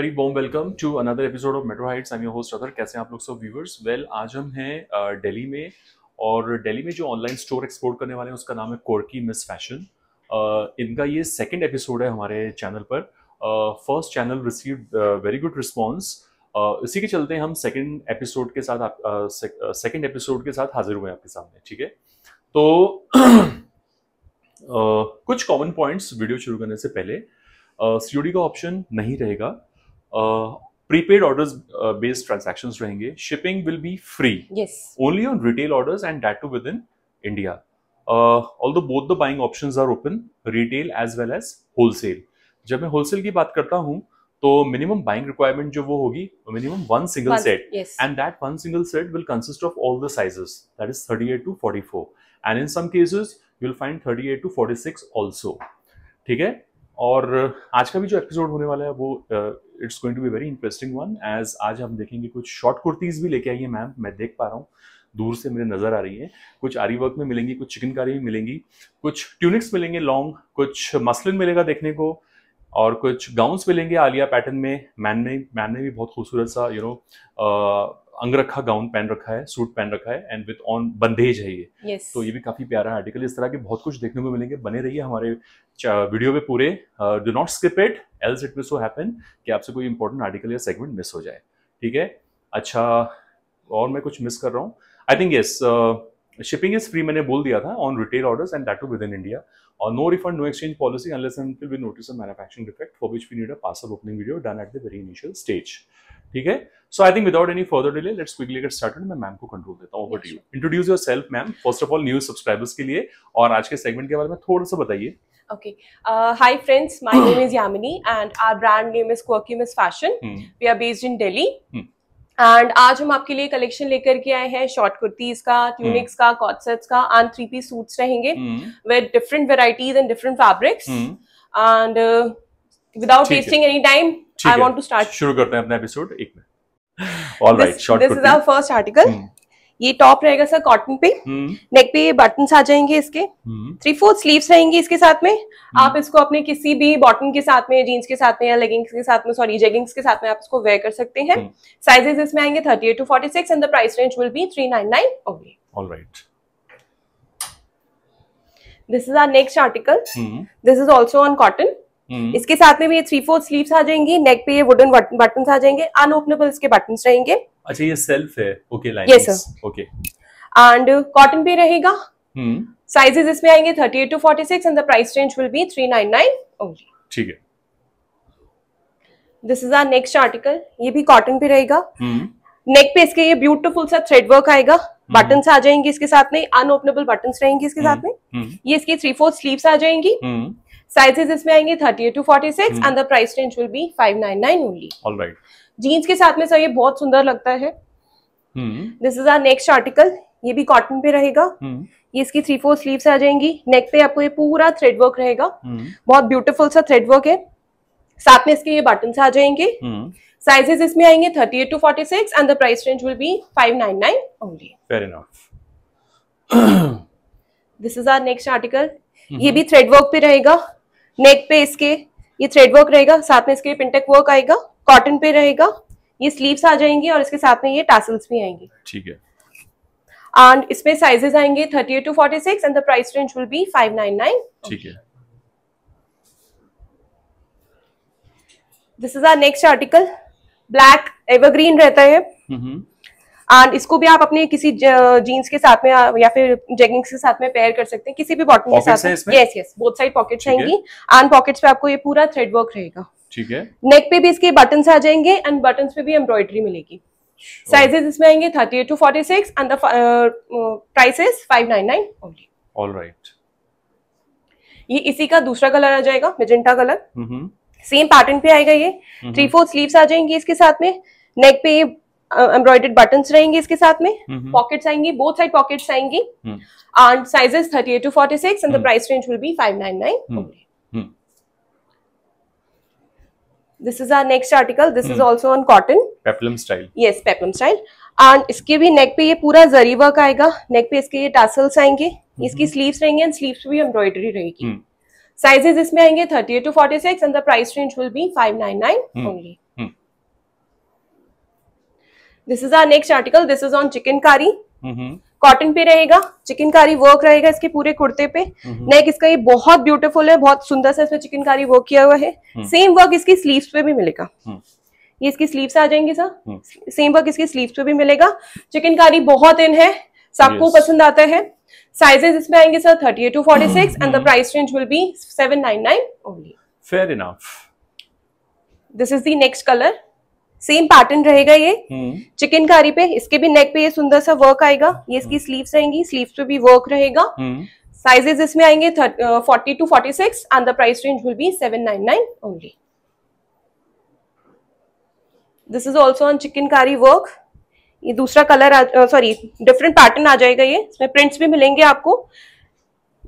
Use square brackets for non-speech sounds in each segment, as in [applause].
Very warm welcome to another episode of metro heights I am your host अदर कैसे हैं आप लोग सब व्यूवर्स वेल आज हम हैं दिल्ली uh, में और दिल्ली में जो ऑनलाइन स्टोर एक्सपोर्ट करने वाले हैं उसका नाम है कोर्की मिस फैशन इनका ये सेकेंड एपिसोड है हमारे चैनल पर first channel receive very good response इसी के चलते हम सेकेंड एपिसोड के साथ सेकेंड uh, एपिसोड uh, के साथ हाजिर हुए हैं आपके सामने ठीक है तो [clears throat] uh, कुछ कॉमन पॉइंट्स वीडियो शुरू करने से पहले सी uh, का ऑप्शन नहीं रहेगा प्रीपेड ऑर्डर बेस्ड ट्रांजेक्शन रहेंगे shipping will be free only on retail order and that too within India all although both the buying option are open retail as well as wholesale जब मैं wholesale की बात करता हूँ तो minimum buying requirement जो वो होगी minimum one single set and that one single set will consist of all the sizes that is 38 to 44 and in some cases you will find 38 to 46 also ठीक है और आज का भी जो एपिसोड होने वाला है वो it's going to be very interesting one as आज हम देखेंगे कुछ शॉर्ट कुर्तीज़ भी लेके आई है मैम मैं देख पा रहा हूँ दूर से मेरे नज़र आ रही है कुछ आरी वर्क में मिलेंगी कुछ चिकनकारी भी मिलेंगी कुछ ट्यूनिक्स मिलेंगे लॉन्ग कुछ मसलिन मिलेगा देखने को और कुछ गाउन्स मिलेंगे आलिया पैटर्न में मैन ने मैम ने भी बहुत खूबसूरत सा you you know know, angrakha gown पहन रखा है सूट पहन रखा है एंड विथ ऑन बंदेज है ये yes. तो ये भी काफी प्यारा आर्टिकल इस तरह के बहुत कुछ देखने को मिलेंगे बने रहिए हमारे वीडियो में पूरे do not skip it else it so happen कि आपसे कोई इंपॉर्टेंट आर्टिकल या सेगमेंट मिस हो जाए ठीक है अच्छा और मैं कुछ मिस कर रहा हूँ I think yes shipping is free मैंने बोल दिया था on retail orders and that too within India और no refund no exchange policy unless and will be notice of defect for which we need a pass of opening video done at the very initial stage ठीक है so I think without any further delay let's quickly get started मैं ma'am को control देता हूँ over to you introduce yourself ma'am first of all news subscribers के लिए और आज के सेगमेंट के बारे में थोड़ा सा बताइए Okay. Uh, hi, friends. My [clears throat] name is Yamini, and our brand name is Quirkymus Fashion. Hmm. We are based in Delhi. Hmm. And आज हम आपके लिए कलेक्शन लेकर के आए हैं शॉर्ट कुर्तीज का ट्यूनिक्स hmm. का कॉटसेट्स का एंड थ्री पीस सूट्स रहेंगे with different varieties and different fabrics and without wasting any time I want to start शुरू करते हैं अपना एपिसोड एक minute all right short this is our first article ये टॉप रहेगा सर कॉटन पे neck hmm. पे ये बटन आ जाएंगे इसके थ्री फोर्थ स्लीव रहेंगे इसके साथ में hmm. आप इसको अपने किसी भी बॉटन के साथ में जीन्स के साथ में या लेगिंग्स के साथ में सॉरी जेगिंग्स के साथ में आप इसको वेयर कर सकते हैं साइजेस hmm. इसमें आएंगे thirty eight to forty six and the price range will be three nine nine only right this is our next article this is also on cotton hmm. इसके साथ में भी ये थ्री फोर्थ स्लीव्स आ जाएंगी नेक पे ये वुडन बटन आ जाएंगे अनओपनेबल इसके बटन रहेंगे अच्छा ये सेल्फ है ओके ये सर ओके एंड कॉटन भी रहेगा साइजेस हम्म। इसमें आएंगे thirty eight to forty six and the price range will be 399 only ठीक है this is our next article ये भी कॉटन पे रहेगा नेक हम्म। पे इसके ये ब्यूटीफुल सा थ्रेड वर्क आएगा बटन आ जाएंगे इसके साथ में अनओपनेबल बटन रहेंगे इसके साथ में ये इसकी थ्री फोर्थ स्लीव्स आ जाएंगी साइजेस इसमें आएंगे 38 to 46 and the price range will be 599 only alright jeans के साथ में सर ये बहुत सुंदर लगता है this is our next article ये भी कॉटन पे रहेगा hmm. ये इसकी थ्री फोर स्लीव्स आ जाएंगी नेक पे आपको ये पूरा थ्रेड वर्क रहेगा hmm. बहुत ब्यूटीफुल सा थ्रेड वर्क है साथ में इसके ये बटन आ जाएंगे साइजेस हम्म। hmm. इसमें आएंगे 38 to 46 and the price range will be 599 only fair enough this is our next article ये भी थ्रेड वर्क पे रहेगा नेक पे इसके ये थ्रेड वर्क रहेगा साथ में इसके पिंटेक वर्क आएगा कॉटन पे रहेगा ये स्लीव्स आ जाएंगी और इसके साथ में ये टासल्स भी आएंगे ठीक है एंड इसमें साइजेस आएंगे eight to six and the price range will be nine ठीक है this is our next article black evergreen रहता है mm -hmm. एंड इसको भी आप अपने किसी जीन्स के साथ में या फिर जेगिंग्स के साथ में पेयर कर सकते हैं किसी भी बॉटम के साथ yes yes both side pockets रहेंगी एंड पॉकेट्स पे आपको ये पूरा थ्रेड वर्क रहेगा ठीक है नेक पे भी इसके बटन आ जाएंगे एंड बटन पे भी एम्ब्रॉयडरी मिलेगी साइजेस इसमें आएंगे thirty eight to forty six and prices five nine nine only all right ये इसी का दूसरा कलर आ जाएगा मेजेंटा कलर सेम पैटर्न पे आएगा ये थ्री फोर स्लीव्स आ जाएंगी इसके साथ में नेक पे ये एम्ब्रॉयडर्ड बटन रहेंगे इसके साथ में पॉकेट्स आएंगी बोथ साइड पॉकेट्स आएंगी and sizes thirty eight to forty six and the price range will be five nine 599 this is our next article this is also on cotton peplum style yes peplum style and इसके भी नेक पे ये पूरा zari work आएगा नेक पे इसके ये tassels आएंगे हम्म। इसकी स्लीव्स रहेंगे एंड स्लीव्स भी एम्ब्रॉयडरी रहेगी साइजेस हम्म। इसमें आएंगे thirty eight to forty six and the price range will be five nine nine only this is our next article this is on chikankari cotton पे रहेगा chikankari work रहेगा इसके पूरे कुर्ते पे नेक mm-hmm. इसका ये बहुत ब्यूटीफुल है बहुत सुंदर सा इसमें चिकनकारी वर्क किया हुआ है सेम mm. वर्क इसकी स्लीव्स पे भी मिलेगा mm. ये इसकी स्लीव्स आ जाएंगे सर सेम वर्क इसकी स्लीव्स पे भी मिलेगा चिकनकारी बहुत इन है सबको yes. पसंद आता है साइजेस इसमें आएंगे sir thirty to forty six and the price range will be seven nine nine only fair enough this is the next colour same pattern रहेगा ये चिकनकारी हम्म। पे इसके भी नेक पे ये सुंदर सा वर्क आएगा ये इसकी स्लीव्स हम्म। रहेंगी स्लीव्स पे भी वर्क रहेगा साइजेस हम्म। इसमें आएंगे forty to forty six and the price range will be seven nine nine only this is also on chikankari work ये दूसरा कलर सॉरी डिफरेंट पैटर्न आ जाएगा ये इसमें प्रिंट्स भी मिलेंगे आपको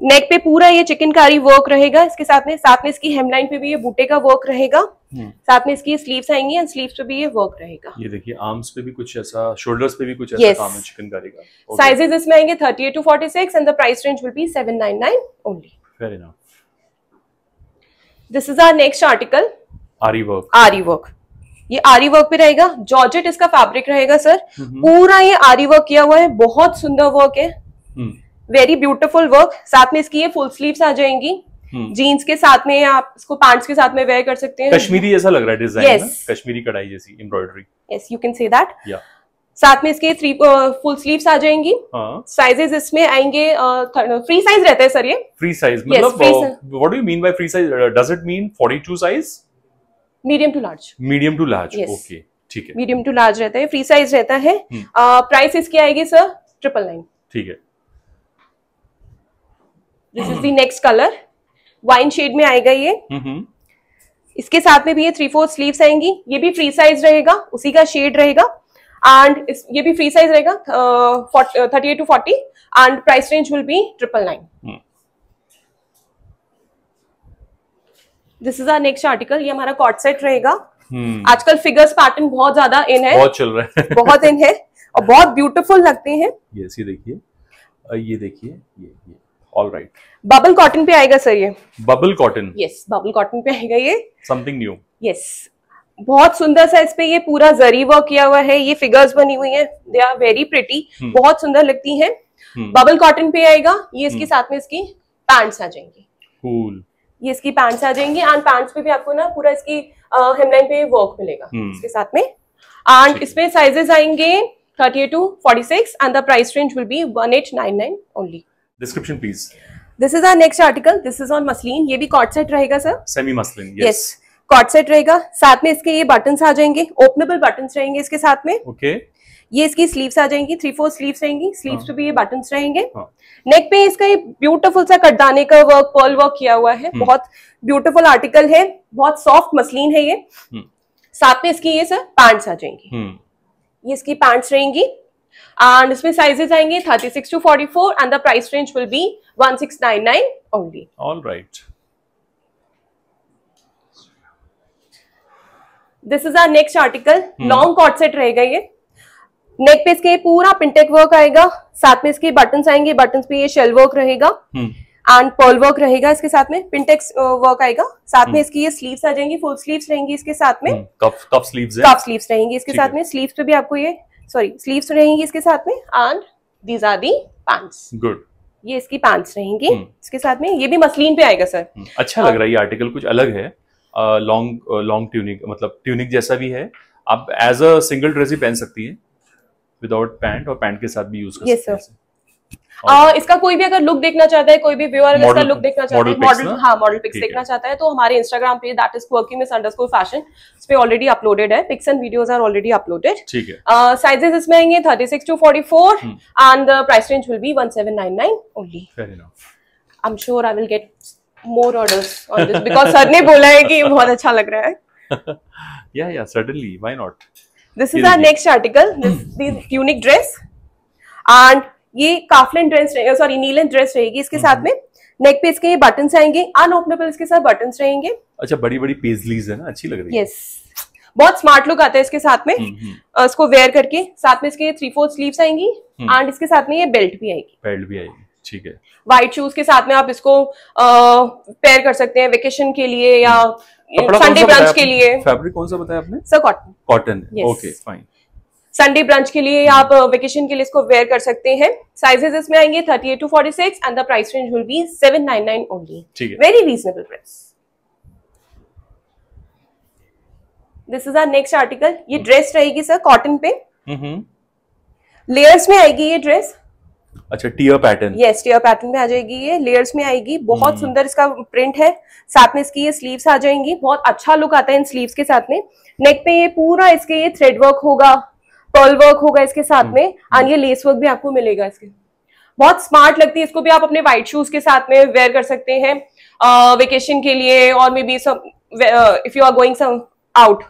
नेक पे पूरा ये चिकनकारी वर्क रहेगा इसके साथ में साथ में इसकी हेमलाइन पे भी ये बूटे का वर्क रहेगा हम्म। साथ में इसकी स्लीव्स आएंगी एंड स्लीव्स पे भी ये वर्क रहेगा ये देखिए आर्म्स पे भी कुछ ऐसा शोल्डर्स पे भी कुछ ऐसा yes. काम है चिकनकारी का okay. साइजेस इसमें आएंगे 38 to 46 and the price range will be 799 only fair enough this is our next article aari work aari work ये आरी वर्क पे रहेगा जॉर्जेट इसका फैब्रिक रहेगा सर हम्म। पूरा ये आरी वर्क किया हुआ है बहुत सुंदर वर्क है हम्म। वेरी ब्यूटिफुल वर्क साथ में इसकी ये फुल स्लीव आ जाएंगी हम्म। जीन्स के साथ में आप इसको पैंट्स के साथ में वेयर कर सकते हैं कश्मीरी जैसा लग रहा है डिजाइन yes. कश्मीरी कढ़ाई जैसी embroidery yes you can say that साथ में इसके थ्री फुल स्लीव्स आ जाएंगी साइजेस हाँ। इसमें आएंगे फ्री uh, साइज uh, रहता है सर ये फ्री साइज मतलब what do you mean by free size does it mean 42 size medium to large medium to large okay ठीक है मीडियम टू लार्ज रहता है फ्री साइज रहता है प्राइस हम्म। uh, इसकी आएगी सर ट्रिपल नाइन ठीक है this is the next colour wine shade में आएगा ये इसके साथ में भी ये थ्री फोर स्लीव्स आएंगी ये भी फ्री साइज रहेगा उसी का शेड रहेगा एंड ये भी फ्री साइज रहेगा thirty eight to forty and price range will be triple nine this is our next article ये हमारा कॉट सेट रहेगा hmm. आजकल फिगर्स पैटर्न बहुत ज्यादा इन है बहुत चल रहा है बहुत इन है और बहुत ब्यूटीफुल लगते हैं yes, ये देखिए ये देखिए ये ये ऑल राइट बबल कॉटन पे आएगा सर ये bubble cotton yes bubble cotton पे आएगा ये समथिंग न्यू यस बहुत सुंदर सा इस पे ये पूरा जरी वर्क किया हुआ है ये फिगर्स बनी हुई है दे आर वेरी प्रिटी बहुत सुंदर लगती है बबल कॉटन पे आएगा ये इसके hmm. साथ में इसकी पैंट्स आ जाएंगी कूल ये इसकी पैंट्स आ जाएंगी एंड पैंट्स पे भी आपको ना पूरा इसकी हेमलाइन पे वर्क मिलेगा hmm. इसके साथ में एंड इसमें साइजेस आएंगे thirty forty and the price range will be one eight nine nine only description please this is our next article this is on muslin ये भी कॉट सेट रहेगा sir semi muslin yes co-ord set रहेगा साथ में इसके ये button आ जाएंगे ओपनेबल बटन रहेंगे इसके साथ में ओके okay. ये इसकी स्लीव्स आ जाएंगी थ्री फोर स्लीव्स रहेंगी स्लीव्स पे भी ये बटन रहेंगे नेक पे इसका ये ब्यूटीफुल सा कटदाने का वर्क पर्ल वर्क किया हुआ है बहुत ब्यूटीफुल आर्टिकल है बहुत सॉफ्ट मसलिन है ये साथ में इसकी ये सर पैंट्स आ जाएंगी ये इसकी पैंट्स रहेंगी एंड इसमें साइजेस आएंगे 36 to 44 and the price range will be 1699 only all right this is our next article long co-ord set रहेगा ये नेक पे इसके पूरा पिंटेक वर्क आएगा साथ में इसके बटन आएंगे बटन पे ये शेल वर्क रहेगा एंड पॉल वर्क रहेगा इसके साथ में पिंटेक्स वर्क uh, आएगा साथ में hmm. इसकी ये स्लीव्स आ जाएंगी फुल स्लीव्स रहेंगी इसके साथ में कफ कफ स्लीव्स कफ स्लीव्स रहेंगी इसके साथ में स्लीव्स पे भी आपको ये सॉरी स्लीव्स तो रहेंगी इसके साथ में and these are the pants good ये इसकी पैंट्स रहेंगी hmm. इसके साथ में ये भी मसलिन पे आएगा सर hmm. अच्छा लग रहा है ये आर्टिकल कुछ अलग है लॉन्ग लॉन्ग ट्यूनिक मतलब ट्यूनिक जैसा भी है आप एज अ सिंगल ड्रेस ही पहन सकती है विदाउट पैंट और पैंट के साथ भी यूज कर सकते हैं आ, इसका कोई भी अगर लुक देखना चाहता है कोई भी व्यूअर अगर इसका लुक देखना चाहता है मॉडल हाँ मॉडल पिक्स देखना चाहता है तो हमारे इंस्टाग्राम पे दैट इज वर्किंग मिस अंडर अंडरस्कोर फैशन इस पर ऑलरेडी अपलोडेड है pics and videos are already uploaded ठीक है साइजेस uh, इसमें आएंगे thirty six to forty four and price range will be one seven nine nine only I am sure I will get more orders on this because sir ने बोला है कि बहुत अच्छा लग रहा है या या suddenly why not this is our next article this this unique dress and ये काफलिन ड्रेस सॉरी नीलन ड्रेस रहेगी इसके साथ हम्म। में नेक पे इसके ये बटन आएंगे अनओपनेबल इसके साथ बटन रहेंगे अच्छा बड़ी बड़ी पेजलीज है ना अच्छी लग रही है यस बहुत स्मार्ट लुक आता है इसके साथ में हम्म, हम्म। इसको वेयर करके साथ में इसके थ्री फोर स्लीव्स आएंगी एंड इसके साथ में ये बेल्ट भी आएगी बेल्ट भी आएगी ठीक है व्हाइट शूज के साथ में आप इसको पेयर कर सकते हैं वेकेशन के लिए या संडे ब्रंच के लिए फैब्रिक कौन सा बताया आपने sir cotton cotton okay fine Sunday brunch के लिए आप वेकेशन uh, के लिए इसको वेयर कर सकते हैं साइजेस इसमें आएंगे 38 to 46 and the price range will be 799 only very reasonable price this is our next article ये ड्रेस रहेगी सर कॉटन पे लेयर्स में आएगी ये ड्रेस अच्छा tier pattern yes tier pattern में आ जाएगी ये लेयर्स में आएगी बहुत हम्म। सुंदर इसका प्रिंट है साथ में इसकी ये स्लीव्स आ जाएंगी बहुत अच्छा लुक आता है इन स्लीव्स के साथ में नेक पे ये पूरा इसके ये थ्रेड वर्क होगा पर्ल वर्क होगा इसके साथ हम्म। में एंड ये लेस वर्क भी आपको मिलेगा इसके बहुत स्मार्ट लगती है इसको भी आप अपने व्हाइट शूज के साथ में वेयर कर सकते हैं वेकेशन के लिए और maybe some if you are going some out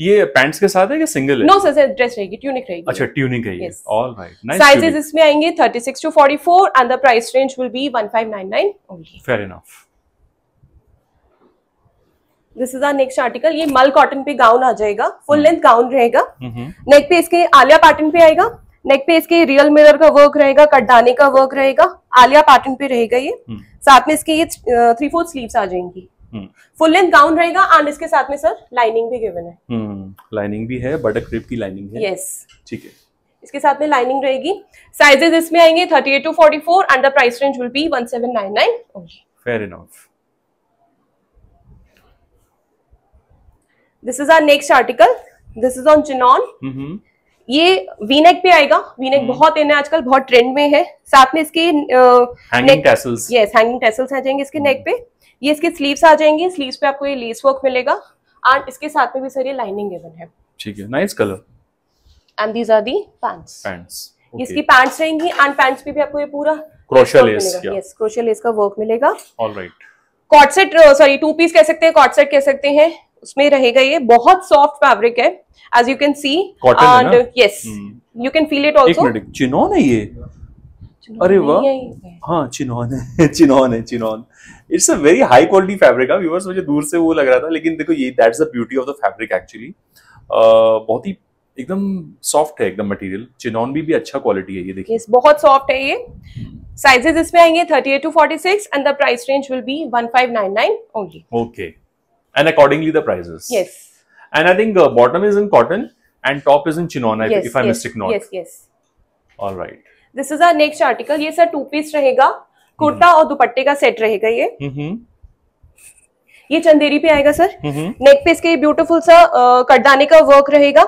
ये पैंट्स के साथ है या सिंगल है नो सर सर ड्रेस रहेगी ट्यूनिक रहेगी अच्छा ट्यूनिक रहेगी ऑल राइट साइजेस इसमें आएंगे 36 to 44 and the price range will be 1599 only fair enough this is our next article ये मल कॉटन पे गाउन आ जाएगा फुल लेंथ गाउन रहेगा नेक पे इसके आलिया पैटर्न पे आएगा नेक पे इसके रियल मिरर का वर्क रहेगा कटदाने का वर्क रहेगा आलिया पैटर्न पे रहेगा ये हम्म. साथ में इसके ये थ्री फोर्थ स्लीव आ जाएंगी फुल लेंथ गाउन रहेगा एंड इसके साथ में सर लाइनिंग भी गिवन है लाइनिंग हम्म. भी है बटर क्रिप की लाइनिंग है यस ठीक है इसके साथ में लाइनिंग रहेगी साइजेस इसमें आएंगे 38 to 44 the price range will be 1799 only fair enough this is our next article this is on chinon ये वीनेक पे आएगा वीनेक mm-hmm. बहुत इन आजकल बहुत ट्रेंड में है साथ में इसके hanging tassels yes hanging tassels आ जाएंगे इसके नेक mm-hmm. पे ये इसके स्लीव्स आ जाएंगे स्लीव्स पे आपको ये लेस वर्क मिलेगा एंड इसके साथ में भी सर ये लाइनिंग गिवन है ठीक है nice colour and these are the pants pants इसकी पैंट्स रहेंगी एंड पैंट्स पे भी आपको ये पूरा crochet lace yes crochet lace का वर्क मिलेगा alright co-ord set sorry two piece कह सकते हैं कॉटसेट कह सकते हैं उसमें रहेगा ये बहुत सॉफ्ट फैब्रिक है as you can see and yes you can feel it also chinon है ये अरे वाह हाँ चिनोन है [laughs] चिनोन है chinon it's a very high quality fabric है व्यूअर्स मुझे दूर से वो लग रहा था लेकिन देखो ये that's the beauty of the fabric actually बहुत ही एकदम सॉफ्ट है एकदम मटेरियल चिनोन भी भी अच्छा क्वालिटी है ये देखिए yes, बहुत सॉफ्ट है ये साइजेस इसमें आएंगे 38 to 46 and the price range will be 1599 only okay and accordingly the prices. Yes. And I think uh, bottom is in cotton and top is in chinon, yes, if I'm yes, mistake not. Yes, yes. All right. This is our next article. Yes, sir two piece rahega. Kurta mm -hmm. और दुपट्टे का set रहेगा ये mm -hmm. ये चंदेरी पे आएगा sir नेक पे इसके ब्यूटीफुल सा कटदाने का वर्क रहेगा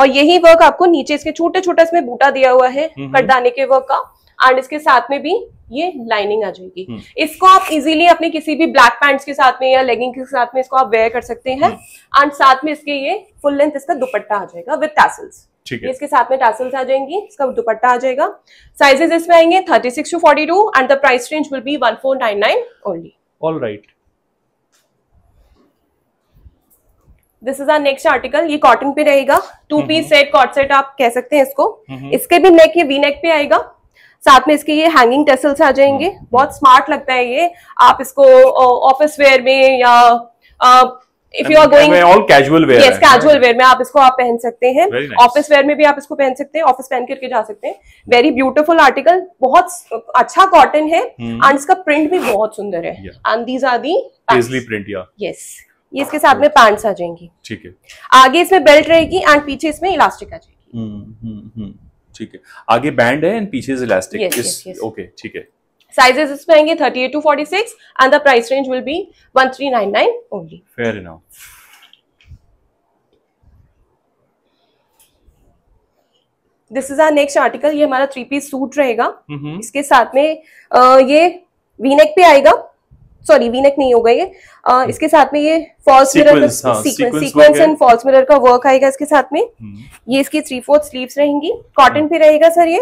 और यही वर्क आपको नीचे इसके छोटे छोटे इसमें बूटा दिया हुआ है कटदाने के वर्क का एंड इसके साथ में भी ये लाइनिंग आ जाएगी हम्म। इसको आप इजीली अपने किसी भी ब्लैक पैंट्स के साथ में या लेगिंग के साथ में इसको आप वेयर कर सकते हैं एंड हम्म। साथ में इसके ये फुल लेंथ इसका दुपट्टा आ जाएगा विद टैसल्स ठीक है इसके साथ में टैसल्स आ जाएंगी इसका दुपट्टा आ जाएगा साइजेस इसमें आएंगे 36 to 42 and the price range will be 1499 only alright this is our next article ये कॉटन पे रहेगा two piece set co-ord set आप कह सकते हैं इसको हम्म। इसके भी नेक ये वी नेक पे आएगा साथ में इसके ये हैंगिंग टेसल्स आ जाएंगे हम्म। बहुत स्मार्ट लगता है ये आप इसको ऑफिस वेयर में या if you are going all casual wear yes casual wear में आप इसको आप पहन सकते हैं ऑफिस nice. वेयर में भी आप इसको पहन सकते हैं ऑफिस पहन करके जा सकते हैं वेरी ब्यूटीफुल आर्टिकल बहुत अच्छा कॉटन है एंड हम्म। इसका प्रिंट भी बहुत सुंदर है and these are the print yes ये इसके साथ में पैंट्स आ जाएंगी ठीक है आगे इसमें बेल्ट रहेगी एंड पीछे इसमें इलास्टिक आ जाएगी हम्म, ठीक है आगे बैंड है एंड पीछे इज इलास्टिक ओके ठीक है sizes इसमें आएंगे 38 to 46 and the price range will be 1399 only fair enough this is our next article ये हमारा थ्री पीस सूट रहेगा हम्म। इसके साथ में ये वीनेक पे आएगा सॉरी वीनेक नहीं होगा ये आ, hmm. इसके साथ में ये false mirror sequence and false mirror का वर्क हाँ, आएगा इसके साथ में hmm. ये इसकी थ्री फोर्थ स्लीव्स रहेंगी कॉटन hmm. पे रहेगा सर ये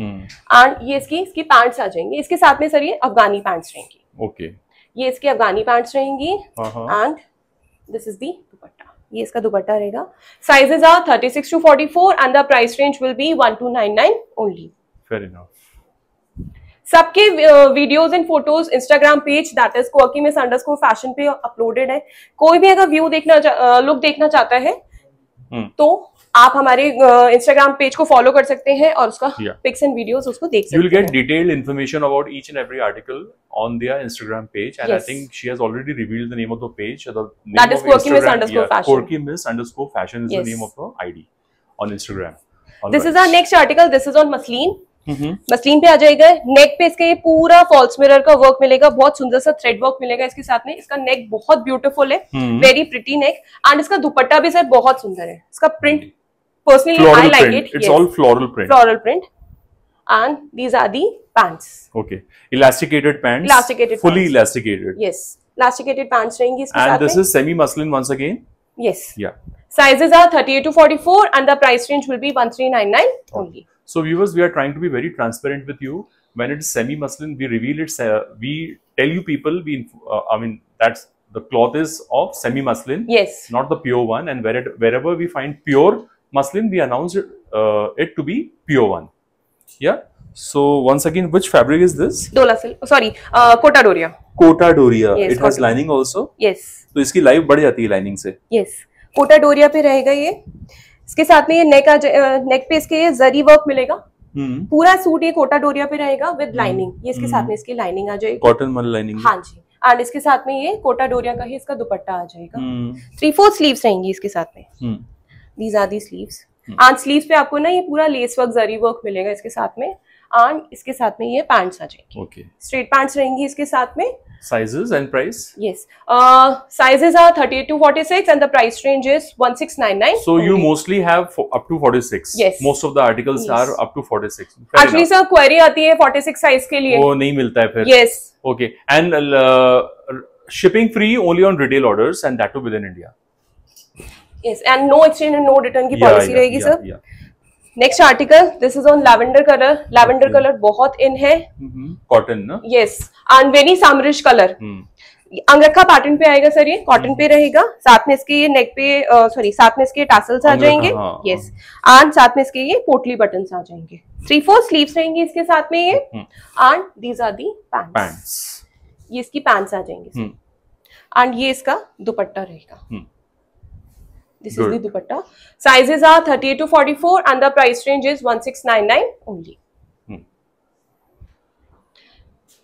एंड ये इसकी इसकी पैंट्स आ जाएंगी इसके साथ में सर ये अफगानी पैंट्स रहेंगी ओके ये इसके अफगानी पैंट्स रहेंगी and this is the dupatta ये इसका दुपट्टा रहेगा sizes are thirty six to forty four and the price range will be one two nine nine only fair enough सबके videos and photos Instagram page that is कोकी मिस underscore fashion पे uploaded है कोई भी अगर view देखना look देखना चाहता है हम्म। तो आप हमारे इंस्टाग्राम पेज को फॉलो कर सकते हैं और उसका पिक्स एंड वीडियोस उसको देख सकते हैं you will get detailed information about each and every article on there Instagram page and I think she has already revealed the name of the page the that is korkimis_fashion korkimis_fashion is yes. the name of her id on instagram All this right. is our next article this is on maslin muslin पे आ जाएगा नेक पे इसका पूरा false mirror का work मिलेगा बहुत सुंदर सा थ्रेड वर्क मिलेगा इसके साथ में इसका नेक बहुत ब्यूटीफुल है वेरी प्रिटी नेक एंड इसका दुपट्टा भी सर बहुत सुंदर है इसका print personally I like it it's all floral print floral print and these are the pants okay elasticated pant elasticated fully elasticated yes elasticated pants रहेंगी इसके साथ and this is semi muslin once again Yes. Yeah. Sizes are 38 to 44 and the price range will be 1399 only. So viewers, we are trying to be very transparent with you. When it is semi-muslin, we reveal it, uh, we tell you people, we, uh, I mean, that's the cloth is of semi-muslin. Yes. Not the pure one. And where it, wherever we find pure muslin, we announce it, uh, it to be pure one. Yeah. So once again, which fabric is this? Dola silk. Oh, sorry, uh, Kota Doria. Kota Doria. Yes, It has lining also. Yes. तो इसकी life बढ़ जाती है lining से. Yes. Kota डोरिया पे रहेगा ये इसके साथ में ये नेक नेक पे इसके ये जरी वर्क मिलेगा हम्म। पूरा सूट ये कोटा डोरिया पे रहेगा विद लाइनिंग हम्म। ये इसके साथ हम्म। में इसकी लाइनिंग आ जाएगी कॉटन मल लाइनिंग हाँ जी एंड इसके साथ में ये कोटा डोरिया का ही इसका दुपट्टा आ जाएगा थ्री फोर स्लीव रहेंगी इसके साथ में these are the sleeves and sleeves पे आपको ना ये पूरा लेस वर्क जरी वर्क मिलेगा इसके साथ में एंड इसके साथ में ये पैंट्स आ जाएंगी ओके स्ट्रेट पैंट्स रहेंगी इसके साथ में sizes and price yes uh sizes are 38 to 46 and the price range is 1699 so only. you mostly have for up to 46 yes most of the articles yes. are up to 46 Fair actually enough. sir query aati hai 46 size ke liye wo nahi milta hai fir yes okay and uh, shipping free only on retail orders and that too within india yes and no exchange and no return ki yeah, policy yeah, rahegi yeah, sir yeah. Next article this is on lavender colour lavender colour बहुत in है cotton ना आनवेनी सामरिश colour अंगरखा pattern पे आएगा sir ये cotton hmm. पे रहेगा साथ में इसके ये नेक पे सॉरी साथ में इसके टासल्स आ जाएंगे यस हाँ, एंड हाँ. साथ में इसके ये पोटली बटन आ जाएंगे थ्री फोर स्लीव रहेंगे इसके साथ में ये and these are the pants ये इसकी पैंट्स आ जाएंगे एंड hmm. ये इसका दुपट्टा रहेगा hmm. This Good. is the dupatta. Sizes are 38 to 44 and the price range is 1699 only. Hmm.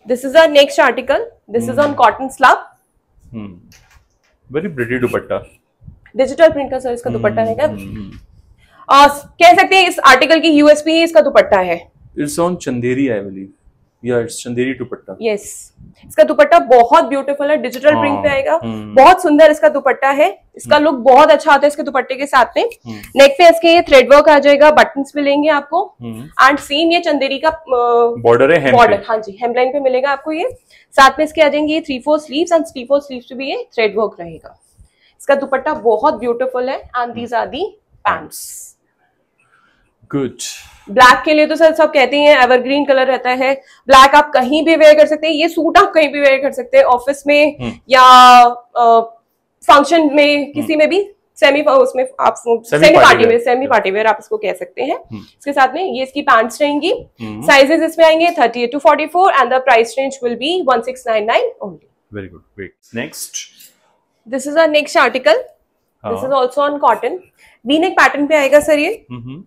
This is our next article. This hmm. is on cotton slab. Hmm. Very pretty dupatta. Digital print का sir इसका दुपट्टा रहेगा कह सकते हैं इस article की USP इसका दुपट्टा है It's on chanderi I believe. Yes इसका दुपट्टा बहुत ब्यूटीफुल है डिजिटल प्रिंट पे हाँ, आएगा हम्म। बहुत सुंदर इसका दुपट्टा है इसका लुक हम्म। बहुत अच्छा आता है इसके दुपट्टे के साथ में नेक हम्म। पे इसके ये थ्रेड वर्क आ जाएगा बटन मिलेंगे आपको एंड सेम ये चंदेरी का बॉर्डर है बॉर्डर हाँ जी हेमलाइन पे मिलेगा आपको ये साथ में इसके आ जाएंगे ये three four sleeve and three four sleeve भी ये थ्रेड वर्क रहेगा इसका दुपट्टा बहुत ब्यूटीफुल है and these are the pants good black के लिए तो सर सब कहते हैं एवरग्रीन कलर रहता है ब्लैक आप कहीं भी वेयर कर सकते हैं ये सूट आप कहीं भी वेयर कर सकते हैं ऑफिस में हुँ. हम्म। या फंक्शन में किसी हुँ. हम्म। में भी सेमी उसमें आप सेमी पार्टी में सेमी पार्टी वेयर आप इसको कह सकते हैं हम्म। इसके साथ में ये इसकी पैंट्स रहेंगी साइजेस इसमें आएंगे thirty eight to forty four and the price range will be one six nine nine only very good great next this is our next article uh -huh. this हाँ। is also on पैटर्न पे आएगा sir ये mm -hmm.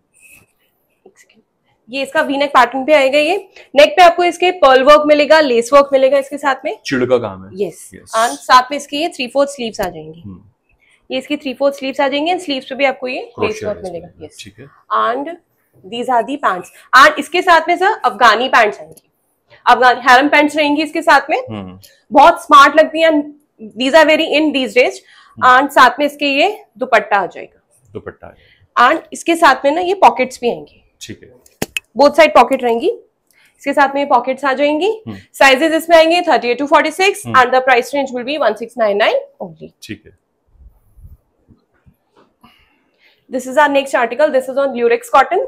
ये इसका वीनेक pattern पे आएगा ये नेक पे आपको इसके पर्ल वर्क मिलेगा लेस वर्क मिलेगा इसके साथ में चिड़का काम है यस और साथ में इसकी ये थ्री फोर्थ स्लीव्स आ जाएंगी हम्म। ये इसकी थ्री फोर्थ स्लीव्स आ जाएंगी एंड स्लीव्स पे भी आपको ये लेस वर्क मिलेगा यस ठीक है and these are the pants and इसके साथ में सर अफगानी पैंट्स आएंगे अफगानी हैरम पैंट्स रहेंगी इसके साथ में हम्म। बहुत स्मार्ट लगती है these are very in these days and साथ में इसके ये दुपट्टा आ जाएगा दुपट्टा एंड इसके साथ में ना ये पॉकेट्स भी आएंगे ठीक है बोथ साइड पॉकेट रहेंगी इसके साथ में पॉकेट्स आ जाएंगी साइजेस हम्म। इसमें आएंगे thirty eight to forty six and the price range will be one six nine nine only ठीक है this is our next article this is on lurex cotton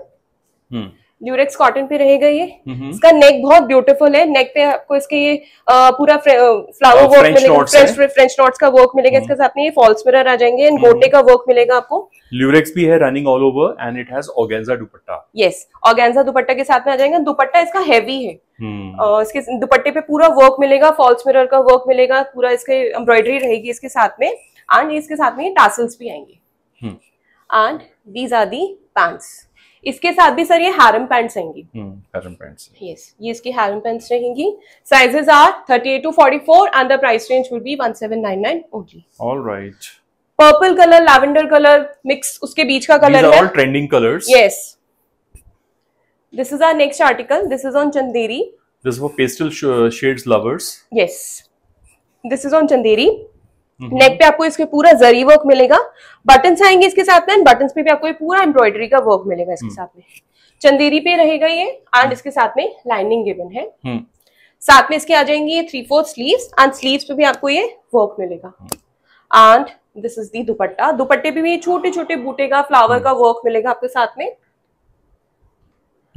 lurex cotton पे रहेगा ये हम्म। इसका neck बहुत beautiful है नेक पे आपको इसके ये पूरा फ्लावर वर्क मिलेगा फ्रेंच फ्रेंच नोट्स का वर्क मिलेगा हम्म। इसके साथ में ये फॉल्स मिरर आ जाएंगे एंड गोटे हम्म। का वर्क मिलेगा आपको ल्यूरेक्स भी है running all over and it has organza dupatta yes organza dupatta के साथ में आ जाएगा दुपट्टा इसका हैवी है इसके दुपट्टे पे पूरा वर्क मिलेगा फॉल्स मिरर का वर्क मिलेगा पूरा इसके एम्ब्रॉयडरी रहेगी इसके साथ में एंड इसके साथ में ये टासल्स भी आएंगे and these are the pants इसके साथ भी सर ये हारम पैंट्स रहेंगी हारम पैंट्स यस ये इसकी हारम पैंट्स रहेंगी sizes are 38 to 44 and the price range will be 1799 only alright purple colour lavender colour mix उसके बीच का कलर है all trending colours yes this is our next article this is on Chanderi this is for pastel shades lovers yes this is on Chanderi neck hmm. पे आपको इसके पूरा zari work मिलेगा बटन आएंगे इसके साथ में बटन पे भी आपको पूरा एम्ब्रॉयडरी का वर्क मिलेगा इसके हम्म। साथ में चंदेरी पे रहेगा ये एंड इसके साथ में लाइनिंग गिवन है हम्म। साथ में इसके आ जाएंगे ये three fourth sleeves and sleeves पे भी आपको ये वर्क मिलेगा and this is the dupatta दुपट्टे पे भी ये छोटे छोटे बूटे का फ्लावर का वर्क मिलेगा आपके साथ में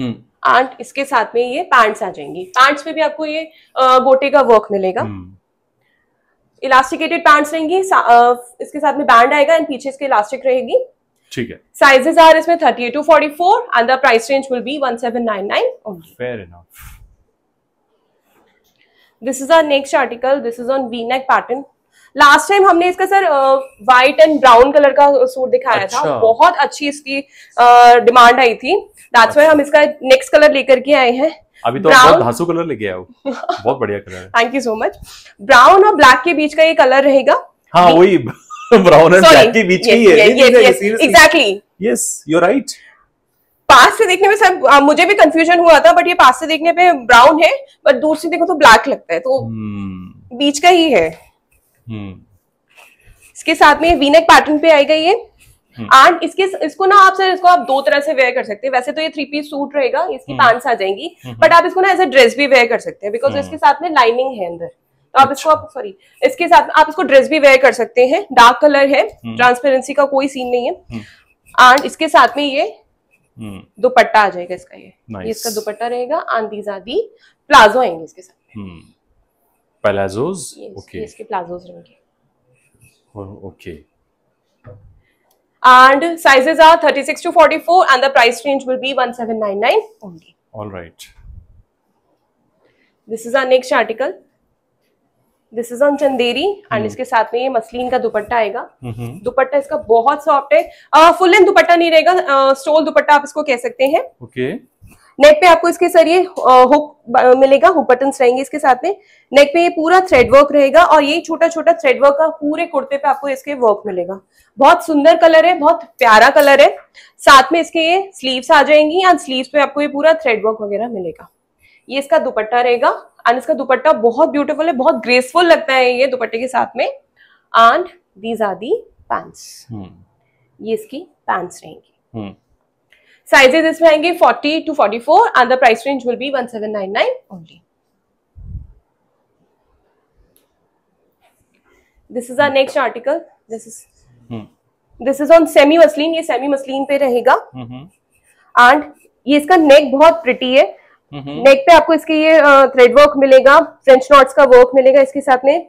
एंड इसके साथ में ये पैंट्स आ जाएंगी पैंट्स पे भी आपको ये गोटे का वर्क मिलेगा इलास्टिकेटेड पैंट्स रहेंगी इसके साथ में बैंड आएगा एंड पीछे इसके इलास्टिक रहेगी ठीक है साइजेस आर इसमें 38 to 44 and the price range will be 1799 fair enough this is our next article this is on V neck pattern last time हमने इसका sir white and brown colour का suit दिखाया अच्छा। था बहुत अच्छी इसकी डिमांड आई थी दैट्स अच्छा। वाई हम इसका नेक्स्ट कलर लेकर के आए हैं अभी तो बहुत धासु कलर लेके आओ बहुत बढ़िया कलर है thank you so much brown और ब्लैक के बीच का ये कलर रहेगा हाँ वही ब्राउन और ब्लैक के तो तो hmm. बीच का ही है exactly yes you are right पास से देखने में सर मुझे भी कंफ्यूजन हुआ था बट ये पास से देखने पे ब्राउन है बट दूर से देखो तो ब्लैक लगता है तो बीच का ही है इसके साथ में वीनेक पैटर्न पे आएगा ये एंड हम्म। इसके इसको ना आप सर इसको आप दो तरह से वेयर कर सकते हैं वैसे तो ये थ्री पीस सूट रहेगा इसकी पैंट्स हम्म। आ जाएंगी बट हम्म। आप इसको ना एज ए ड्रेस भी वेयर कर सकते हैं बिकॉज इसके साथ में लाइनिंग है अंदर तो आप इसको अच्छा। आप सॉरी इसके साथ आप इसको ड्रेस भी वेयर कर सकते हैं डार्क कलर है ट्रांसपेरेंसी का कोई सीन नहीं है एंड इसके साथ में ये दुपट्टा आ जाएगा इसका ये nice. ये इसका दुपट्टा रहेगा आंधी जादी प्लाजो आएंगे इसके साथ प्लाजोज ओके इसके प्लाजोज रहेंगे okay oh, and sizes are 36 to 44 and the price range will be 1799 only. All right. This is our next article. This is on Chanderi and इसके साथ में ये मसलिन का दुपट्टा आएगा mm-hmm. दुपट्टा इसका बहुत सॉफ्ट है फुल लेंथ दुपट्टा नहीं रहेगा स्टोल दुपट्टा आप इसको कह सकते हैं ओके okay. नेक पे आपको इसके सर ये हुक मिलेगा हुक बटन रहेंगे इसके साथ में नेक पे ये पूरा थ्रेड वर्क रहेगा और ये छोटा छोटा थ्रेड वर्क का पूरे कुर्ते पे आपको इसके वर्क मिलेगा बहुत सुंदर कलर है बहुत प्यारा कलर है साथ में इसके ये स्लीव्स आ जाएंगी और स्लीव्स पे आपको ये पूरा थ्रेड वर्क वगैरह मिलेगा ये इसका दुपट्टा रहेगा एंड इसका दुपट्टा बहुत ब्यूटीफुल है बहुत ग्रेसफुल लगता है ये दुपट्टे के साथ में and these are the pants ये इसकी पैंट्स रहेंगी हम्म। साइजेस इसमें आएंगे 40 to 44 and the price range will be 1799 only. This is our next article. This is hmm. This is on semi muslin ये सेमी मसलिन पे रहेगा एंड हम्म। hmm. ये इसका नेक बहुत प्रिटी है नेक हम्म। पे आपको इसके ये थ्रेड वर्क मिलेगा फ्रेंच नॉट्स का वर्क मिलेगा इसके साथ में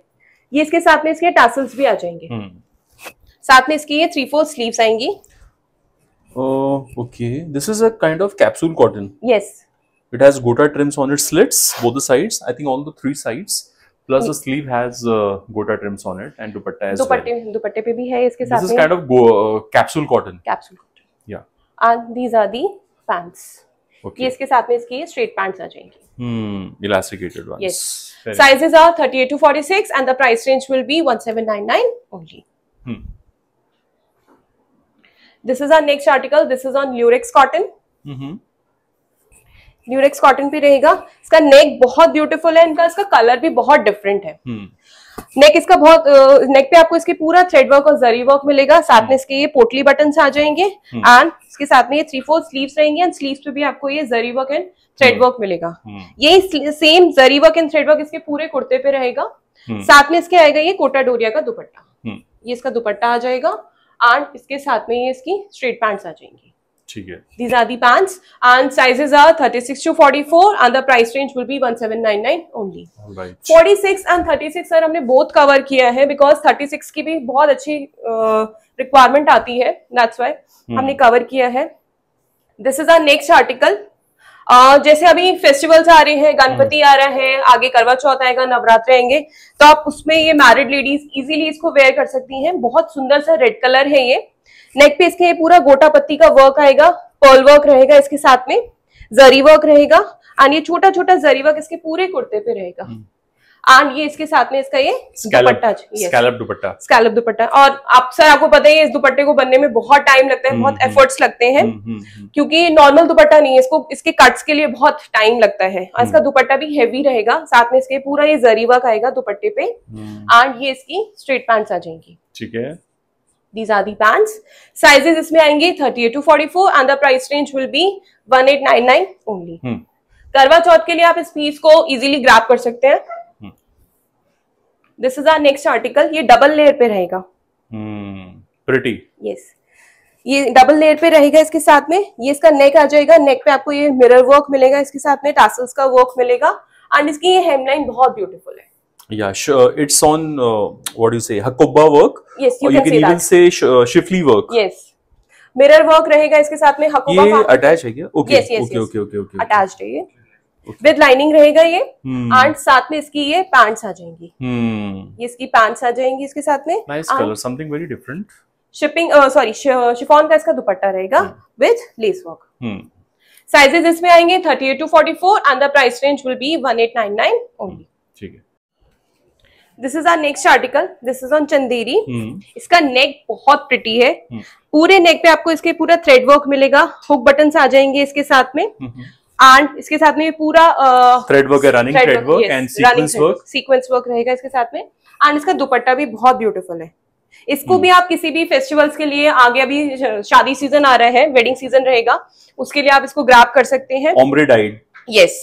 ये इसके साथ में इसके टैसल्स भी आ जाएंगे हम्म। साथ में इसकी ये थ्री फोर स्लीव्स आएंगी Oh, okay. This is a kind of capsule cotton. Yes. It has gota trims on its slits, both the sides. I think all the three sides. Plus the sleeve has uh, gota trims on it and dupatta as dupatte, well. Dupatte pe bhi hai iske This is kind of go, uh, capsule cotton. Capsule cotton. Yeah. And these are the pants. Okay. ये इसके साथ में इसकी straight pants आ जाएंगी. Hmm. Elasticated ones. Yes. Fair Sizes are 38 to 46 and the price range will be 1799 only. Hmm. This is our next article this is on neurex cotton neurex cotton भी रहेगा इसका नेक बहुत beautiful है इनका इसका colour भी बहुत different है नेक hmm. इसका बहुत नेक पे आपको इसके पूरा थ्रेड वर्क और जरी वर्क मिलेगा साथ में hmm. इसके ये पोटली बटन आ जाएंगे एंड hmm. इसके साथ में ये थ्री फोर स्लीव्स रहेंगे एंड स्लीव्स पे भी आपको ये zari work and thread work मिलेगा यही same zari work and thread work इसके पूरे कुर्ते पे रहेगा साथ में इसके आएगा ये कोटा डोरिया का दुपट्टा ये इसका दुपट्टा आ जाएगा एंड इसके साथ में ये इसकी स्ट्रेट पैंट्स आ जाएंगी ठीक है these are the pants and sizes are 36 to 44 and the price range will be 1799 only 46 and 36 sir हमने बोथ कवर किया है बिकॉज 36 की भी बहुत अच्छी रिक्वायरमेंट uh, आती है दैट्स व्हाई hmm. हमने कवर किया है this is our next article Uh, जैसे अभी फेस्टिवल्स आ रहे हैं गणपति आ रहे हैं आगे करवा चौथ आएगा नवरात्र आएंगे तो आप उसमें ये मैरिड लेडीज इजीली इसको वेयर कर सकती हैं बहुत सुंदर सा रेड कलर है ये नेक पे इसके पूरा गोटा पत्ती का वर्क आएगा पर्ल वर्क रहेगा इसके साथ में जरी वर्क रहेगा एंड ये छोटा छोटा जरी वर्क इसके पूरे कुर्ते पे रहेगा हम्म। एंड ये इसके साथ में इसका ये दुपट्टा स्कैलप दुपट्टा स्कैलप दुपट्टा और आप सर आपको पता है इस दुपट्टे को बनने में बहुत टाइम लगता है हम्म, बहुत एफर्ट्स हम्म, लगते हैं हम्म, क्योंकि नॉर्मल दुपट्टा नहीं है इसको इसके कट्स के लिए बहुत टाइम लगता है और इसका दुपट्टा भी हैवी रहेगा साथ में इसके पूरा ये जरी वर्क आएगा दुपट्टे पे एंड ये इसकी स्ट्रेट पैंट्स आ जाएंगी ठीक है these are the pants sizes इसमें आएंगे thirty to forty four and the price range will be one eight nine nine only Karwa Chauth के लिए आप इस पीस को इजीली ग्रैप कर सकते हैं this is our next article ये डबल लेयर पे रहेगा प्रिटी हम्म, यस ये डबल लेयर पे रहेगा इसके साथ में ये इसका नेक आ जाएगा नेक पे आपको ये मिरर वर्क मिलेगा इसके साथ में टासल्स का वर्क मिलेगा एंड इसकी ये हेमलाइन बहुत ब्यूटीफुल है yeah sure uh, it's on uh, what do you say hakoba work yes you, or can, can even that. say sh uh, shifley work yes mirror work रहेगा इसके साथ में हकोबा ये अटैच है क्या okay okay okay okay okay attached है ये with lining रहेगा ये एंड हम्म। साथ में इसकी ये पैंट्स आ जाएंगी हम्म। ये इसकी पैंट्स आ जाएंगी इसके साथ में nice colour something very different shipping sorry chiffon का इसका दुपट्टा रहेगा विद लेस वर्क साइजेस इसमें आएंगे 38 to 44 and the price range will be 1899 only ठीक है this is our next article this is on Chanderi इसका नेक बहुत प्रिटी है हम्म। पूरे नेक पे आपको इसके पूरा थ्रेड वर्क मिलेगा हुक बटन आ जाएंगे इसके साथ में एंड इसके साथ में पूरा thread work running thread work and sequence work sequence work रहेगा इसके साथ में एंड इसका दुपट्टा भी बहुत ब्यूटीफुल है इसको भी hmm. आप किसी भी फेस्टिवल्स के लिए आगे अभी शादी सीजन आ रहा है वेडिंग सीजन रहेगा उसके लिए आप इसको ग्रैब कर सकते हैं ओमरे यस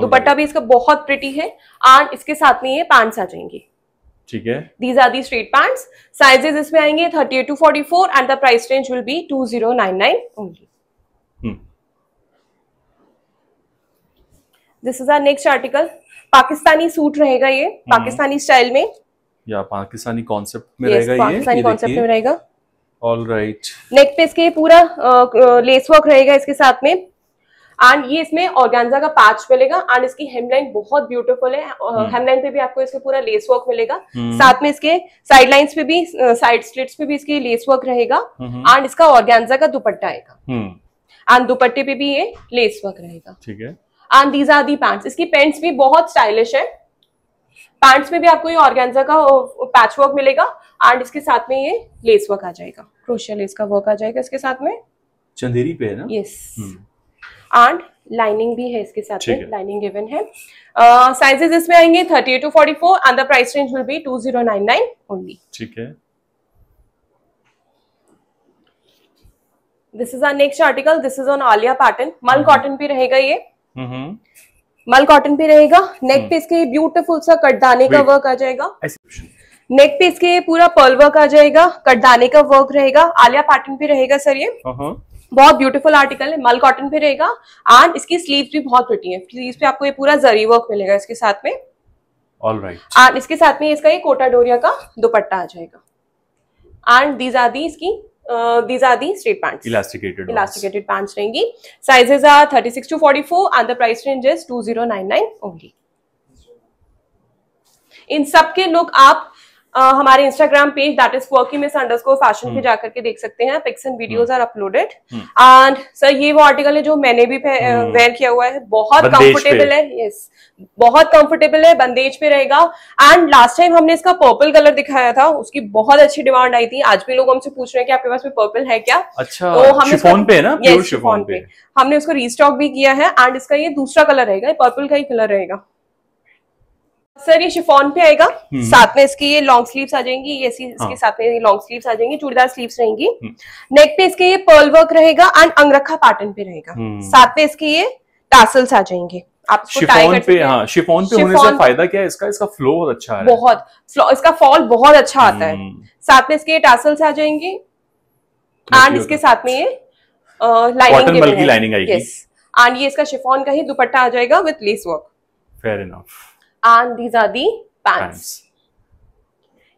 दुपट्टा भी इसका बहुत प्रिटी है एंड इसके साथ में ये पैंट्स आ जाएंगे ठीक है these are the straight pants sizes इसमें आएंगे 38 to forty four and the price range will be two zero nine nine only this is our next article Pakistani suit रहेगा ये हम्म। पाकिस्तानी स्टाइल में या पाकिस्तानी कॉन्सेप्ट में रहेगा रहेगा पाकिस्तानी कॉन्सेप्ट में रहेगा ऑल राइट नेक पे इसके पूरा लेस वर्क रहेगा इसके साथ में एंड ये इसमें ऑर्गेन्जा का पैच मिलेगा एंड इसकी हेमलाइन बहुत ब्यूटीफुल है हेमलाइन हम्म। पे भी आपको इसके पूरा लेस वर्क मिलेगा हम्म। साथ में इसके साइड लाइन पे भी साइड स्लिट्स पे भी इसके लेस वर्क रहेगा एंड इसका ऑर्गेन्जा का दुपट्टा आएगा एंड दुपट्टे पे भी ये लेस वर्क रहेगा ठीक है and these are the pants इसकी पैंट्स भी बहुत स्टाइलिश है पैंट्स में भी आपको ये ऑर्गेन्जा का पैच वर्क मिलेगा एंड इसके साथ में ये लेस वर्क आ जाएगा क्रोशिया लेस का वर्क आ जाएगा इसके साथ में चंदेरी पे है ना यस एंड लाइनिंग भी है इसके साथ में लाइनिंग गिवन है साइजेस uh, इसमें आएंगे 38 to 44 and the price range will be 2099 only ठीक है this is our next article this is on Alia pattern mul cotton भी रहेगा ये हम्म। मल कॉटन हम्म। पे रहेगा नेक पीस के ब्यूटीफुल सा कटदाने का वर्क आ जाएगा नेक पीस के पूरा पर्ल वर्क आ जाएगा कटदाने का वर्क रहेगा आलिया पैटर्न भी रहेगा सर ये uh-huh। बहुत ब्यूटीफुल आर्टिकल है मल कॉटन पे रहेगा एंड इसकी स्लीव्स भी बहुत प्रिटी है स्लीव्स पे आपको ये पूरा जरी वर्क मिलेगा इसके साथ में ऑल right. एंड इसके साथ में इसका ये कोटा डोरिया का दुपट्टा आ जाएगा एंड दीज आर दी इसकी these are the straight pant elasticated elasticated pant रहेंगी sizes are thirty six to forty four and price range is two zero nine nine only इन सब के लुक आप हमारे Instagram page that is working miss score fashion पे हम्म। जाकर के देख सकते हैं pics and videos are uploaded and sir ये वो आर्टिकल है जो मैंने भी वेयर हम्म। किया हुआ है बहुत कंफर्टेबल है यस yes, बहुत कंफर्टेबल है बंदेज पे रहेगा एंड लास्ट टाइम हमने इसका पर्पल कलर दिखाया था उसकी बहुत अच्छी डिमांड आई थी आज भी लोग हमसे पूछ रहे हैं कि आपके पास में पर्पल है क्या अच्छा तो हमने फोन पे ना ये फोन पे हमने उसको रीस्टॉक भी किया है एंड इसका ये दूसरा कलर रहेगा पर्पल का ही कलर रहेगा सर ये शिफोन पे आएगा हम्म। साथ में इसकी ये लॉन्ग स्लीव्स आ जाएंगी ये सी इसके हाँ। साथ में लॉन्ग स्लीव्स आ जाएंगी चूड़ीदार स्लीव्स रहेंगी नेक हम्म। पे इसके ये पर्ल वर्क रहेगा एंड अंगरखा पैटर्न पे रहेगा हम्म। साथ में इसके ये टासल्स आ जाएंगे आप शिफॉन पे हाँ शिफॉन पे होने से फायदा क्या है इसका इसका फ्लो बहुत अच्छा है बहुत इसका फॉल बहुत अच्छा आता है साथ में इसके ये टासल्स आ जाएंगे एंड इसके साथ में ये लाइनिंग लाइनिंग आएगी एंड ये इसका शिफोन का ही दुपट्टा आ जाएगा with lace work fair enough and these are the pants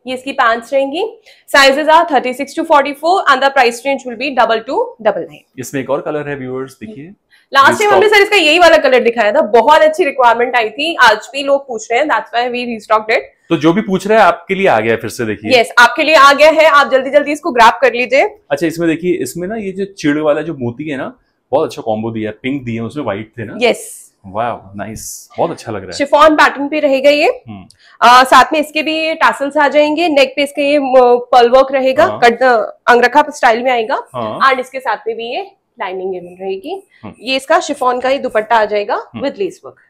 ये इसकी पैंट्स रहेंगी sizes are 36 to 44 and the price range will be double to double nine इसमें एक और कलर है व्यूअर्स देखिए लास्ट hmm. टाइम हमने सर इसका यही वाला कलर दिखाया था बहुत अच्छी रिक्वायरमेंट आई थी आज भी लोग पूछ रहे हैं that's why we restocked it तो जो भी पूछ रहे हैं आपके लिए आ गया है फिर से देखिए यस yes, आपके लिए आ गया है आप जल्दी जल्दी इसको ग्रैप कर लीजिए अच्छा इसमें देखिए इसमें ना ये जो चिड़ वाला जो मोती है ना बहुत अच्छा कॉम्बो दिया है पिंक दिए उसमें व्हाइट थे ना यस yes. नाइस बहुत अच्छा लग रहा है शिफॉन पैटर्न भी रहेगा ये हम्म। आ, साथ में इसके भी टासल्स आ जाएंगे नेक पे इसके ये वर्क रहेगा हाँ। कट अंगरखा स्टाइल में आएगा एंड हाँ। इसके साथ में भी ये लाइनिंग रहेगी हम्म। ये इसका शिफॉन का दुपट्टा आ जाएगा विद लेस वर्क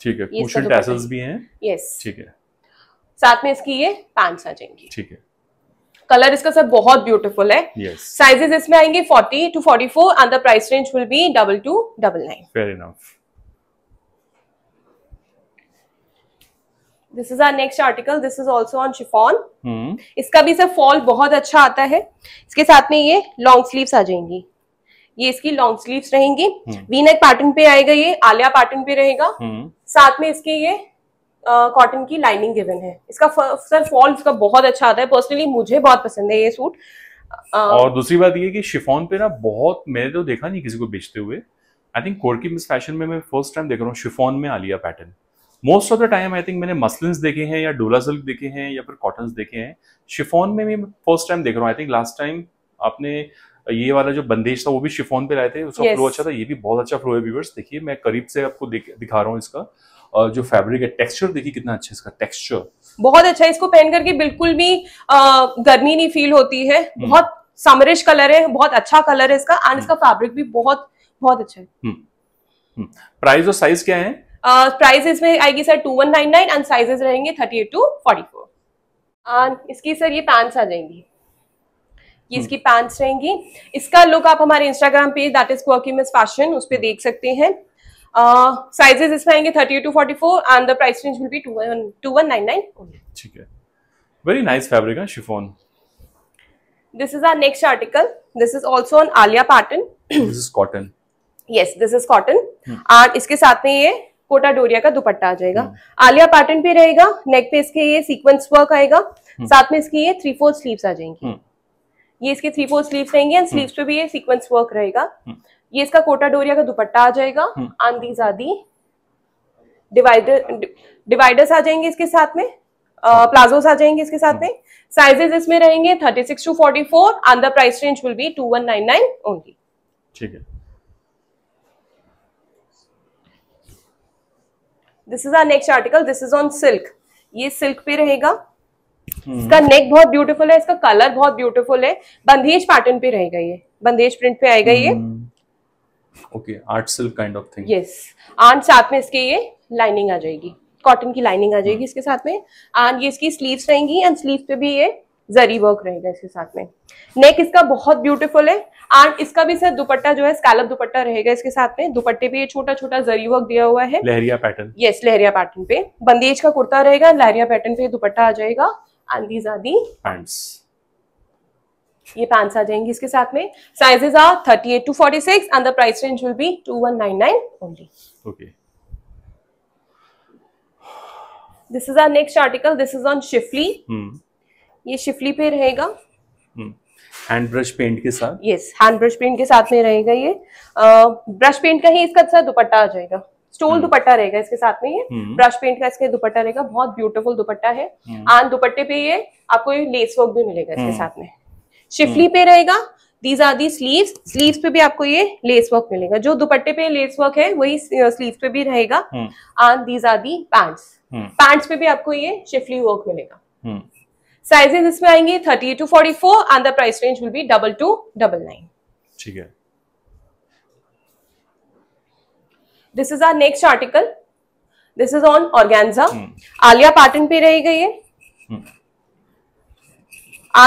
ठीक है टैसल्स भी हैं यस ठीक है साथ में इसकी ये पैंट्स आ जाएंगी ठीक है कलर इसका सर बहुत ब्यूटीफुल है साइजेस yes. इसमें आएंगे 40 to 44 and the price range will be double to double nine this is our next article this is also on chiffon इसका भी सर फॉल बहुत अच्छा आता है इसके साथ में ये लॉन्ग स्लीव आ जाएंगी ये इसकी लॉन्ग स्लीव्स रहेंगी वीनेक hmm. पैटर्न पे आएगा ये आलिया पैटर्न पे रहेगा hmm. साथ में इसके ये कॉटन uh, की लाइनिंग गिवन है इसका सर फॉल इसका बहुत अच्छा आता है पर्सनली मुझे बहुत पसंद है ये सूट uh, और दूसरी बात ये कि शिफॉन पे ना बहुत मैंने तो देखा नहीं किसी को बेचते हुए आई थिंक कोरकी मिस फैशन में मैं फर्स्ट टाइम देख रहा हूँ शिफॉन में Alia pattern most of the time I think मैंने मसलिन्स देखे हैं या डोला सिल्क देखे हैं या फिर कॉटन देखे हैं शिफोन में भी फर्स्ट टाइम देख रहा हूँ आई थिंक लास्ट टाइम आपने ये वाला जो बंदेज था वो भी शिफोन पे लाए थे उसका फ्लो yes. अच्छा था ये भी बहुत अच्छा फ्लो है व्यूवर्स देखिए मैं करीब से आपको दिखा रहा हूँ इसका और जो फैब्रिक है टेक्सचर देखिए कितना अच्छा इसका टेक्सचर बहुत अच्छा इसको पहन करके बिल्कुल भी आ, गर्मी नहीं फील होती है हम्म। बहुत समरिश कलर है बहुत अच्छा कलर है इसका एंड हम्म। इसका फैब्रिक भी बहुत बहुत अच्छा है प्राइस हम्म। और साइज क्या है प्राइजेस uh, में आएगी sir two one nine nine and sizes रहेंगे thirty eight to forty four इसकी सर ये पैंट्स आ जाएंगी ये इसकी पैंट्स hmm. रहेंगी इसका लुक आप हमारे Instagram page that is working miss fashion उस पर देख सकते हैं साइजेस uh, इसमें आएंगे thirty to forty four and the price range will be two one two one nine nine ठीक है वेरी नाइस फैब्रिक है chiffon this is our next article this is also on Alia pattern this is cotton yes this is cotton and इसके साथ में ये कोटा डोरिया का दुपट्टा आ जाएगा हम्म। आलिया पैटर्न पे रहेगा नेक पे इसके ये सीक्वेंस वर्क आएगा हम्म। साथ में इसकी ये थ्री फोर स्लीव्स आ जाएंगी हम्म। ये इसके थ्री फोर स्लीव्स रहेंगे एंड स्लीव्स पे भी ये सीक्वेंस वर्क रहेगा ये इसका कोटा डोरिया का दुपट्टा आ जाएगा आंधी जादी डिवाइडर डिवाइडर्स आ जाएंगे इसके साथ में प्लाजोस आ जाएंगे इसके साथ में साइजेस इसमें रहेंगे thirty six to forty four the price range will be two one nine nine only ठीक है this is our next article this is on silk ये सिल्क पे रहेगा हम्म। इसका नेक बहुत ब्यूटीफुल है इसका कलर बहुत ब्यूटीफुल है बंदेज पैटर्न पे रहेगा ये बंदेज प्रिंट पे आएगा ये okay art silk kind of thing yes आन साथ में इसके ये लाइनिंग आ जाएगी कॉटन की लाइनिंग आ जाएगी हम्म। इसके साथ में एंड ये इसकी स्लीव्स रहेंगी एंड स्लीव पे भी ये जरी वर्क रहेगा इसके साथ में नेक इसका बहुत ब्यूटीफुल है और इसका भी सर दुपट्टा जो है स्कैलप दुपट्टा रहेगा इसके साथ में दुपट्टे पे छोटा छोटा जरी वर्क दिया हुआ है leheriya pattern yes leheriya pattern पे बंदेज का कुर्ता रहेगा लहरिया पैटर्न पे दुपट्टा आ जाएगा आंधी जादी पैंट्स ये पैंट्स आ जाएंगे इसके साथ में sizes are thirty eight to six and the price range will be two one nine nine only okay this is our next article this is on schiffli ये शिफली पे रहेगा हैंड ब्रश पेंट के साथ yes hand brush paint के साथ में रहेगा ये ब्रश पेंट का ही इसका अच्छा दुपट्टा आ जाएगा स्टोल हम्म। दुपट्टा रहेगा इसके साथ में ये ब्रश हम्म। पेंट का इसके दुपट्टा रहेगा बहुत ब्यूटीफुल दुपट्टा है आन हम्म। दुपट्टे पे ये आपको ये लेस वर्क भी मिलेगा इसके साथ में शिफली पे रहेगा these are the sleeve sleeve पे भी आपको ये लेस वर्क मिलेगा जो दुपट्टे पे लेस वर्क है वही स्लीव पे भी रहेगा आन these are the pants pants पे भी आपको ये शिफली वर्क मिलेगा साइजेस इसमें आएंगे thirty to forty four and the price range will be double to double nine ठीक है this is our next article this is on organza Alia pattern पे रही गई है एंड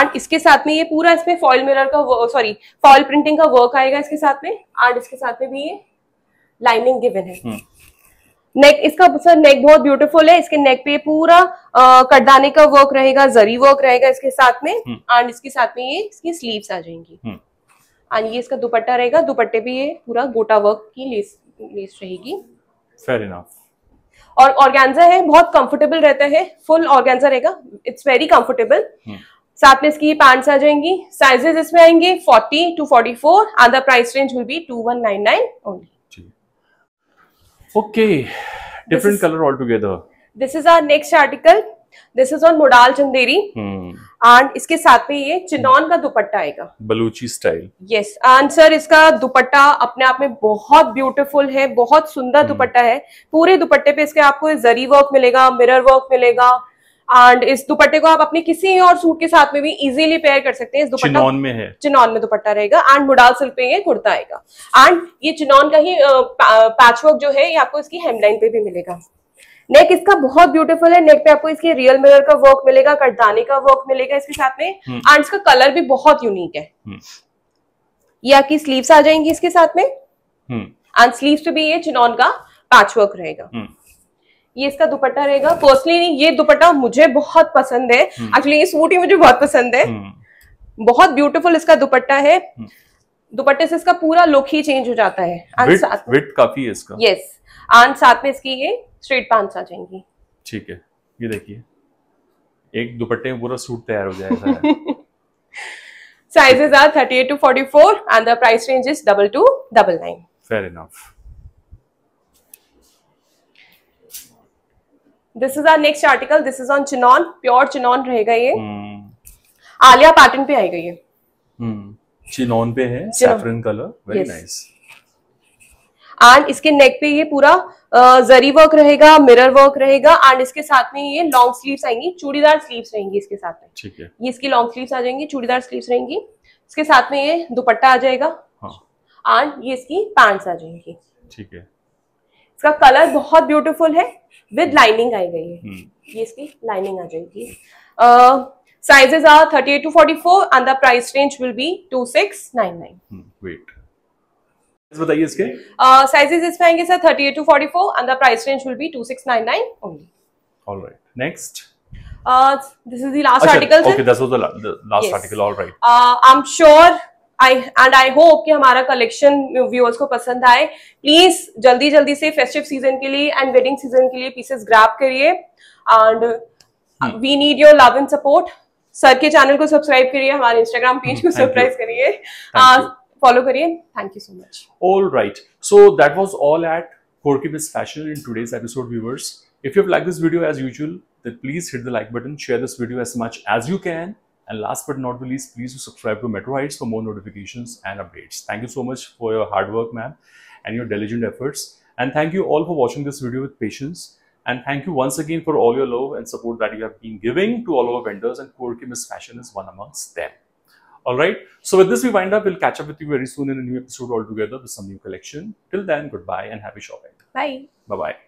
hmm. इसके साथ में ये पूरा इसमें फॉइल मिरर का सॉरी फॉइल प्रिंटिंग का वर्क आएगा इसके साथ में एंड इसके साथ में भी ये लाइनिंग गिवन है hmm. नेक इसका सर नेक बहुत ब्यूटीफुल है इसके नेक पे पूरा कटदाने का वर्क रहेगा जरी वर्क रहेगा इसके साथ में एंड हम्म। इसके साथ में ये इसकी स्लीव्स आ जाएंगी एंड हम्म। ये इसका दुपट्टा रहेगा दुपट्टे पे ये पूरा गोटा वर्क की लेस लेस रहेगी फेयर इनफ और ऑर्गेन्जा है बहुत कंफर्टेबल रहता है फुल ऑर्गेन्जा रहेगा इट्स वेरी कंफर्टेबल साथ में इसकी पैंट्स आ जाएंगी साइजेस इसमें आएंगे 40 to 44 and the price range will be 2199 only Okay, different is, color altogether. This is our next article. This is on modal Chanderi and इसके साथ में ये चिनौन का दुपट्टा आएगा Baluchi style yes and sir इसका दुपट्टा अपने आप में बहुत ब्यूटीफुल है बहुत सुंदर दुपट्टा है पूरे दुपट्टे पे इसके आपको जरी वर्क मिलेगा मिरर वर्क मिलेगा एंड इस दुपट्टे को आप अपने किसी और सूट के साथ में भी इजीली पेयर कर सकते हैं इस दुपट्टा चिनौन में है चिनौन में दुपट्टा रहेगा एंड मुडाल सिल्क पे ये कुर्ता आएगा एंड ये चिनौन का ही पैचवर्क जो है ये आपको इसकी हेमलाइन पे भी मिलेगा नेक इसका बहुत ब्यूटीफुल है नेक पे आपको इसके रियल मिरर का वर्क मिलेगा कटदाने का वर्क मिलेगा इसके साथ में एंड हम्म। इसका कलर भी बहुत यूनिक है हम्म। ये आपकी स्लीव्स आ जाएंगी इसके साथ में एंड हम्म। स्लीव्स पे भी ये चिनौन का पैचवर्क रहेगा ये इसका दुपट्टा रहेगा पर्सनली ये दुपट्टा मुझे बहुत पसंद है एक्चुअली हम्म। ये सूट ही मुझे बहुत पसंद है हम्म। बहुत ब्यूटीफुल इसका दुपट्टा है हम्म। दुपट्टे से इसका पूरा लुक ही चेंज हो जाता है विट, काफी है इसका यस आन साथ में इसकी ये स्ट्रेट पैंट्स आ जाएंगी ठीक है ये देखिए एक दुपट्टे में पूरा सूट तैयार हो जाएगा [laughs] sizes are 38 to 44 and the price range is double to double nine fair enough this is our next article this is on chinon pure chinon रहेगा ये हम्म। आलिया पैटर्न पे आएगा ये चिनॉन हम्म। पे है saffron colour very nice and इसके neck पे ये पूरा जरी वर्क रहेगा मिरर वर्क रहेगा एंड इसके साथ में ये लॉन्ग स्लीव्स आएंगी चूड़ीदार स्लीव्स रहेंगी इसके साथ में ठीक है ये इसकी लॉन्ग स्लीव्स आ जाएंगी चूड़ीदार स्लीव्स रहेंगी इसके साथ में ये दुपट्टा आ जाएगा एंड हाँ. ये इसकी पैंट्स आ जाएंगी ठीक है इसका कलर बहुत ब्यूटीफुल है विद लाइनिंग आई गई है हम्म। ये इसकी लाइनिंग आ जाएगी sizes are 38 to 44 and the price range will be 2699 nine wait बताइए इसके साइजेस इसमें आएंगे sir 38 to 44 and the price range will be 2699 only right next this is the was article la the last yes. article. All right. Uh, I'm sure I and I hope कि हमारा collection viewers को पसंद आए please जल्दी जल्दी से festive season के लिए एंड वेडिंग सीजन के लिए पीसेस ग्रैप करिए and we need your love and support sir के चैनल को सब्सक्राइब करिए हमारे इंस्टाग्राम पेज को सब्सक्राइब करिए फॉलो uh, करिए thank you so much all right so that was all at Korki Miss Fashion in today's episode, viewers. If you've liked this video as usual, then please hit the like button, share this video as much as you can, And last but not the least, please do subscribe to Metro Heights for more notifications and updates. Thank you so much for your hard work, ma'am, and your diligent efforts. And thank you all for watching this video with patience. And thank you once again for all your love and support that you have been giving to all our vendors and Quirky Miss Fashion is one amongst them. Alright, so with this we wind up. We'll catch up with you very soon in a new episode altogether with some new collection. Till then, goodbye and happy shopping. Bye. Bye-bye.